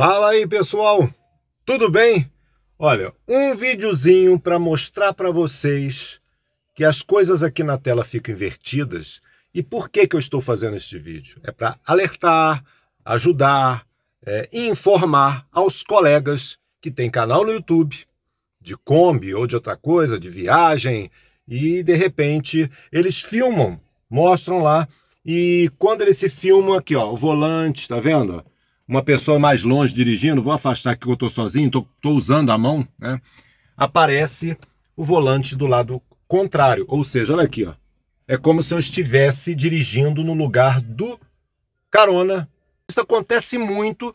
Fala aí, pessoal. Tudo bem? Olha, um videozinho para mostrar para vocês que as coisas aqui na tela ficam invertidas. E por que que eu estou fazendo este vídeo? É para alertar, ajudar, é, informar aos colegas que têm canal no YouTube de Kombi ou de outra coisa, de viagem, e de repente eles filmam, mostram lá, e quando eles se filmam aqui, ó, o volante, tá vendo? uma pessoa mais longe dirigindo, vou afastar que eu estou sozinho, estou usando a mão, né? aparece o volante do lado contrário. Ou seja, olha aqui, ó. é como se eu estivesse dirigindo no lugar do carona. Isso acontece muito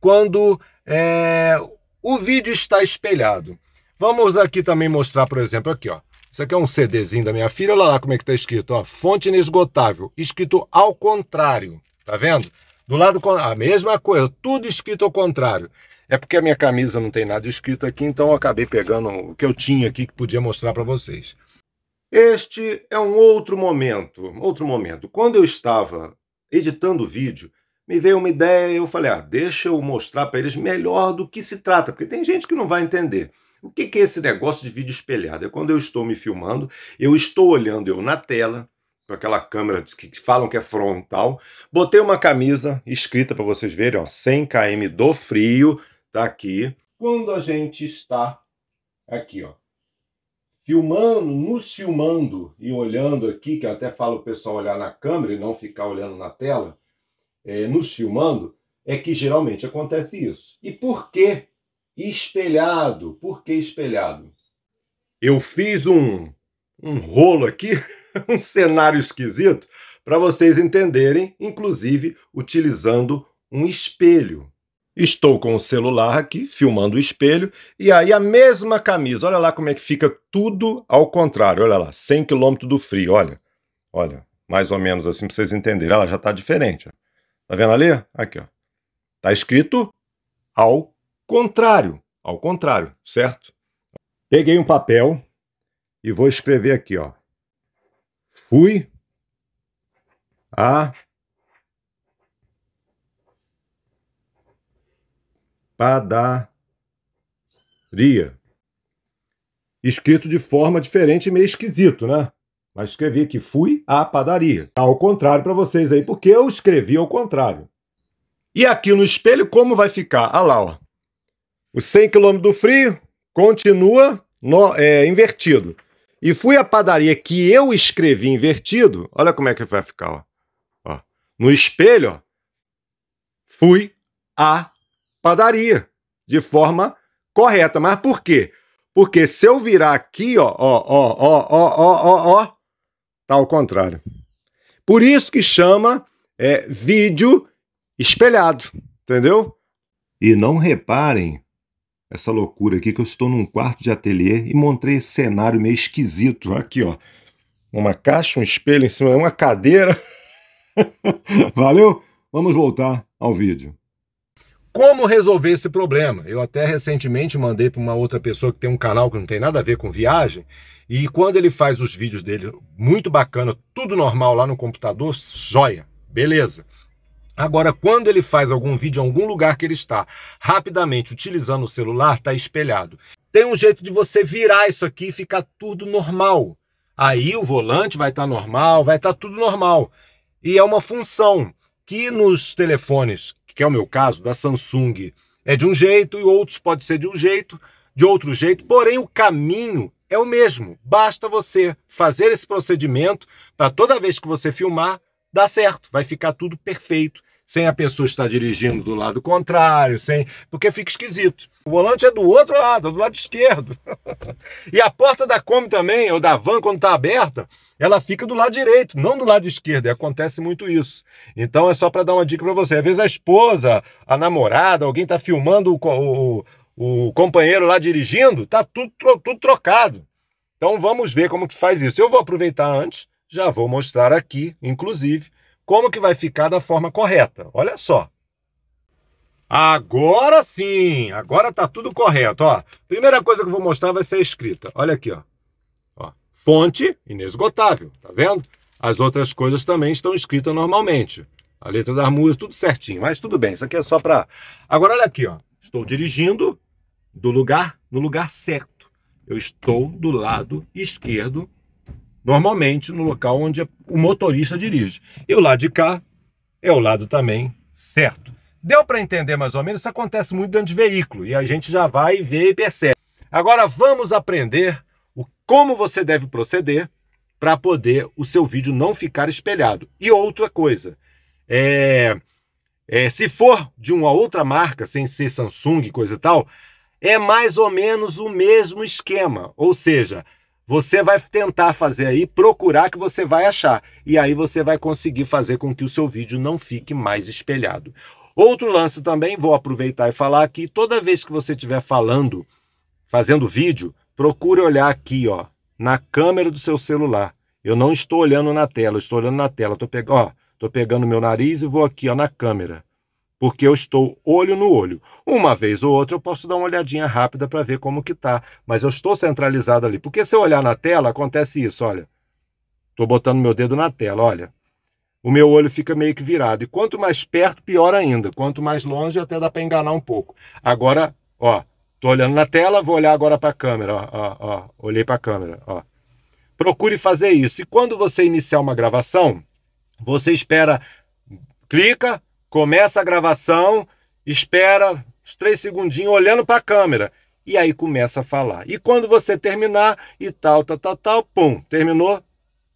quando é, o vídeo está espelhado. Vamos aqui também mostrar, por exemplo, aqui, ó. Isso aqui é um CDzinho da minha filha, olha lá como é que está escrito, ó. Fonte inesgotável, escrito ao contrário, tá vendo? Do lado a mesma coisa, tudo escrito ao contrário. É porque a minha camisa não tem nada escrito aqui, então eu acabei pegando o que eu tinha aqui que podia mostrar para vocês. Este é um outro momento, outro momento. Quando eu estava editando o vídeo, me veio uma ideia e eu falei, ah, deixa eu mostrar para eles melhor do que se trata, porque tem gente que não vai entender. O que é esse negócio de vídeo espelhado? É quando eu estou me filmando, eu estou olhando eu na tela, com aquela câmera que, falam que é frontal. Botei uma camisa escrita para vocês verem, ó, 100 km do frio, tá aqui. Quando a gente está aqui, ó, filmando, nos filmando e olhando aqui, que eu até falo o pessoal olhar na câmera e não ficar olhando na tela, é, nos filmando, é que geralmente acontece isso. E por que espelhado? Por que espelhado? Eu fiz um um rolo aqui, um cenário esquisito, para vocês entenderem, inclusive utilizando um espelho. Estou com o celular aqui, filmando o espelho, e aí a mesma camisa, olha lá como é que fica tudo ao contrário, olha lá, 100 km do frio, olha, olha, mais ou menos assim para vocês entenderem, ela já está diferente, ó. tá vendo ali? Aqui, ó. tá escrito ao contrário, ao contrário, certo? Peguei um papel, e vou escrever aqui, ó. Fui a padaria. Escrito de forma diferente, meio esquisito, né? Mas escrevi que fui à padaria. Tá ao contrário para vocês aí, porque eu escrevi ao contrário. E aqui no espelho, como vai ficar? Olha ah lá, ó. Os 100 km do frio continua no, é, invertido e fui à padaria que eu escrevi invertido, olha como é que vai ficar, ó. ó. No espelho, ó. Fui à padaria de forma correta. Mas por quê? Porque se eu virar aqui, ó, ó, ó, ó, ó, ó, ó, ó tá ao contrário. Por isso que chama é, vídeo espelhado, entendeu? E não reparem essa loucura aqui que eu estou num quarto de ateliê e montei esse cenário meio esquisito. Aqui, ó. Uma caixa, um espelho em cima, uma cadeira. Valeu? Vamos voltar ao vídeo. Como resolver esse problema? Eu até recentemente mandei para uma outra pessoa que tem um canal que não tem nada a ver com viagem. E quando ele faz os vídeos dele, muito bacana, tudo normal lá no computador, joia, beleza. Agora, quando ele faz algum vídeo em algum lugar que ele está, rapidamente utilizando o celular, está espelhado. Tem um jeito de você virar isso aqui e ficar tudo normal. Aí o volante vai estar tá normal, vai estar tá tudo normal. E é uma função que nos telefones, que é o meu caso, da Samsung, é de um jeito e outros pode ser de um jeito, de outro jeito, porém o caminho é o mesmo. Basta você fazer esse procedimento para toda vez que você filmar, dar certo, vai ficar tudo perfeito sem a pessoa estar dirigindo do lado contrário, sem porque fica esquisito. O volante é do outro lado, do lado esquerdo. e a porta da Kombi também, ou da van, quando está aberta, ela fica do lado direito, não do lado esquerdo. E acontece muito isso. Então é só para dar uma dica para você. Às vezes a esposa, a namorada, alguém está filmando o, o, o, companheiro lá dirigindo, Está tudo, tudo trocado. Então vamos ver como que faz isso. Eu vou aproveitar antes, já vou mostrar aqui, inclusive, como que vai ficar da forma correta. Olha só. Agora sim, agora tá tudo correto, ó. Primeira coisa que eu vou mostrar vai ser a escrita. Olha aqui, ó. ó. Fonte inesgotável, tá vendo? As outras coisas também estão escritas normalmente. A letra da música, tudo certinho, mas tudo bem, isso aqui é só para... Agora olha aqui, ó. Estou dirigindo do lugar, no lugar certo. Eu estou do lado esquerdo normalmente no local onde o motorista dirige. E o lado de cá é o lado também certo. Deu para entender mais ou menos? Isso acontece muito dentro de veículo e a gente já vai ver e percebe. Agora vamos aprender o, como você deve proceder para poder o seu vídeo não ficar espelhado. E outra coisa, é, é, se for de uma outra marca, sem ser Samsung, coisa e tal, é mais ou menos o mesmo esquema. Ou seja, você vai tentar fazer aí, procurar que você vai achar. E aí você vai conseguir fazer com que o seu vídeo não fique mais espelhado. Outro lance também, vou aproveitar e falar aqui, toda vez que você estiver falando, fazendo vídeo, procure olhar aqui, ó, na câmera do seu celular. Eu não estou olhando na tela, estou olhando na tela, Estou pegando, ó, pegando meu nariz e vou aqui, ó, na câmera porque eu estou olho no olho. Uma vez ou outra eu posso dar uma olhadinha rápida para ver como que tá, mas eu estou centralizado ali. Porque se eu olhar na tela, acontece isso, olha. Estou botando meu dedo na tela, olha. O meu olho fica meio que virado. E quanto mais perto, pior ainda. Quanto mais longe, até dá para enganar um pouco. Agora, ó, tô olhando na tela, vou olhar agora para a câmera, ó, ó, ó. Olhei para a câmera, ó. Procure fazer isso. E quando você iniciar uma gravação, você espera, clica, começa a gravação, espera uns três segundinhos olhando para a câmera e aí começa a falar. E quando você terminar e tal, tal, tal, tal, pum, terminou,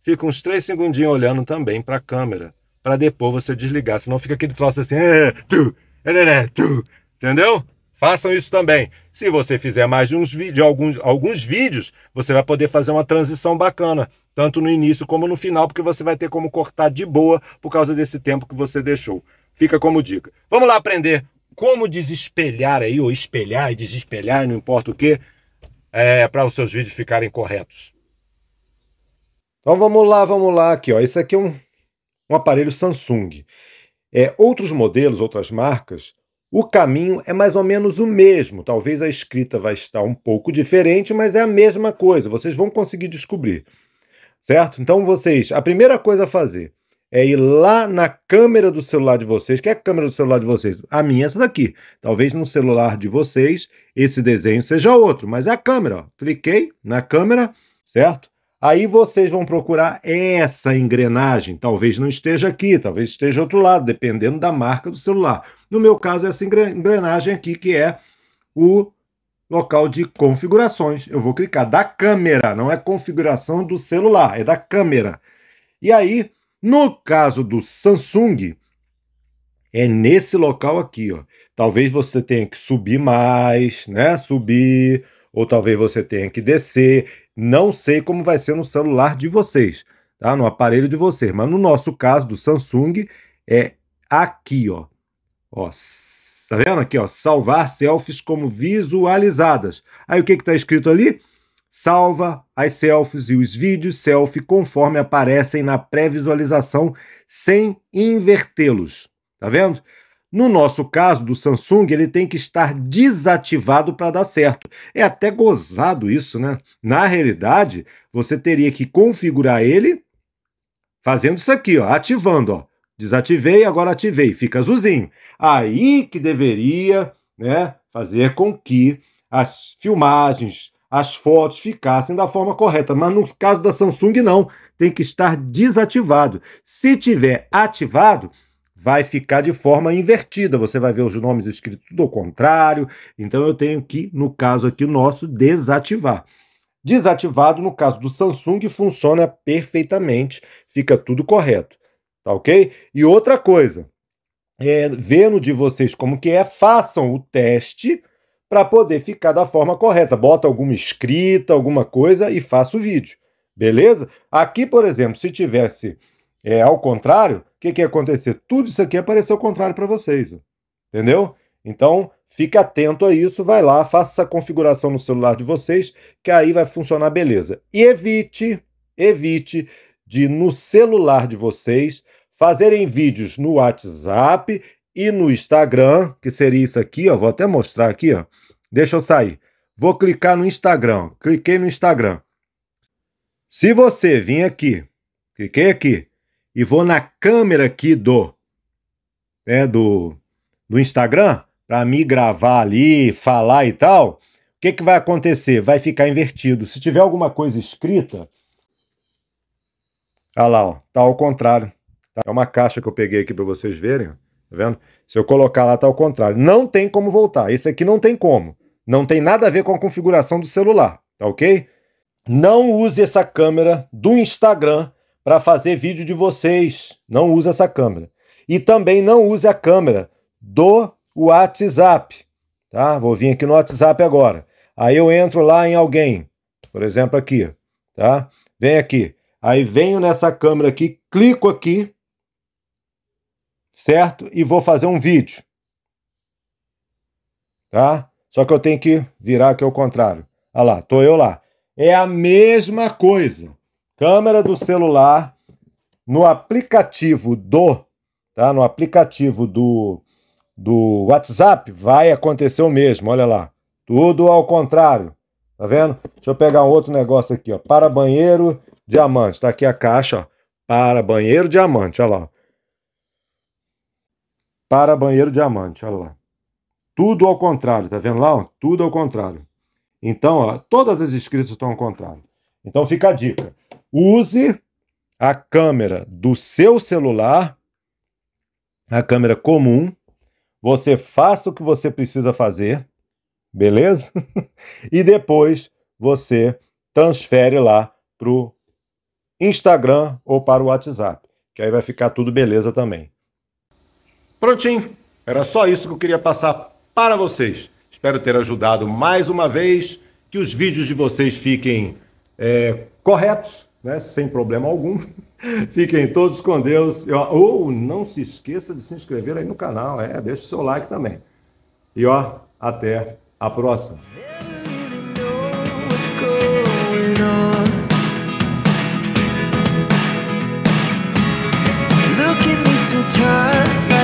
fica uns três segundinhos olhando também para a câmera, para depois você desligar, senão fica aquele troço assim, é, tu, é, né, né, tu, entendeu? Façam isso também. Se você fizer mais de uns vídeos, alguns, alguns vídeos, você vai poder fazer uma transição bacana, tanto no início como no final, porque você vai ter como cortar de boa por causa desse tempo que você deixou. Fica como dica. Vamos lá aprender como desespelhar aí, ou espelhar e desespelhar, não importa o que, é, para os seus vídeos ficarem corretos. Então vamos lá, vamos lá aqui, ó. Esse aqui é um, um aparelho Samsung. É, outros modelos, outras marcas, o caminho é mais ou menos o mesmo. Talvez a escrita vai estar um pouco diferente, mas é a mesma coisa. Vocês vão conseguir descobrir, certo? Então vocês, a primeira coisa a fazer é ir lá na câmera do celular de vocês. Que é a câmera do celular de vocês? A minha é essa daqui. Talvez no celular de vocês esse desenho seja outro, mas é a câmera. Ó. Cliquei na câmera, certo? Aí vocês vão procurar essa engrenagem. Talvez não esteja aqui, talvez esteja outro lado, dependendo da marca do celular. No meu caso, essa engrenagem aqui que é o local de configurações. Eu vou clicar da câmera, não é configuração do celular, é da câmera. E aí no caso do Samsung, é nesse local aqui, ó. Talvez você tenha que subir mais, né? Subir, ou talvez você tenha que descer. Não sei como vai ser no celular de vocês, tá? No aparelho de vocês, mas no nosso caso do Samsung é aqui, ó. Ó, tá vendo aqui, ó? Salvar selfies como visualizadas. Aí o que que tá escrito ali? salva as selfies e os vídeos selfie conforme aparecem na pré-visualização sem invertê-los. Tá vendo? No nosso caso do Samsung, ele tem que estar desativado para dar certo. É até gozado isso, né? Na realidade, você teria que configurar ele fazendo isso aqui, ó, ativando, ó. Desativei, agora ativei, fica azulzinho. Aí que deveria, né, fazer com que as filmagens, as fotos ficassem da forma correta. Mas no caso da Samsung, não. Tem que estar desativado. Se tiver ativado, vai ficar de forma invertida. Você vai ver os nomes escritos tudo ao contrário. Então eu tenho que, no caso aqui nosso, desativar. Desativado, no caso do Samsung, funciona perfeitamente, fica tudo correto, tá ok? E outra coisa, é, vendo de vocês como que é, façam o teste para poder ficar da forma correta. Bota alguma escrita, alguma coisa e faça o vídeo. Beleza? Aqui, por exemplo, se tivesse é, ao contrário, o que, que ia acontecer? Tudo isso aqui apareceu ao contrário para vocês. Entendeu? Então, fica atento a isso, vai lá, faça a configuração no celular de vocês, que aí vai funcionar beleza. E evite, evite de no celular de vocês fazerem vídeos no WhatsApp e no Instagram, que seria isso aqui, ó, vou até mostrar aqui, ó. Deixa eu sair. Vou clicar no Instagram. Cliquei no Instagram. Se você vir aqui, cliquei aqui e vou na câmera aqui do é do do Instagram para me gravar ali, falar e tal, o que que vai acontecer? Vai ficar invertido. Se tiver alguma coisa escrita, Olha ah lá, ó, tá ao contrário. Tá? É uma caixa que eu peguei aqui para vocês verem. Tá vendo? Se eu colocar lá, tá ao contrário. Não tem como voltar. Esse aqui não tem como. Não tem nada a ver com a configuração do celular, tá ok? Não use essa câmera do Instagram para fazer vídeo de vocês. Não use essa câmera. E também não use a câmera do WhatsApp, tá? Vou vir aqui no WhatsApp agora. Aí eu entro lá em alguém, por exemplo aqui, tá? Vem aqui. Aí venho nessa câmera aqui, clico aqui, certo? E vou fazer um vídeo, tá? Só que eu tenho que virar aqui ao é contrário. Olha lá, tô eu lá. É a mesma coisa. Câmera do celular no aplicativo do, tá? No aplicativo do do WhatsApp vai acontecer o mesmo, olha lá. Tudo ao contrário. Tá vendo? Deixa eu pegar um outro negócio aqui, ó. Para banheiro diamante. Tá aqui a caixa, ó. Para banheiro diamante, olha lá para banheiro diamante, olha lá. Tudo ao contrário, tá vendo lá? Tudo ao contrário. Então, ó, todas as escritas estão ao contrário. Então fica a dica. Use a câmera do seu celular, a câmera comum. Você faça o que você precisa fazer, beleza? e depois você transfere lá para o Instagram ou para o WhatsApp, que aí vai ficar tudo beleza também. Prontinho, era só isso que eu queria passar para vocês. Espero ter ajudado mais uma vez, que os vídeos de vocês fiquem é, corretos, né? sem problema algum. Fiquem todos com Deus. Eu, ou não se esqueça de se inscrever aí no canal, é, deixa o seu like também. E ó, até a próxima. sometimes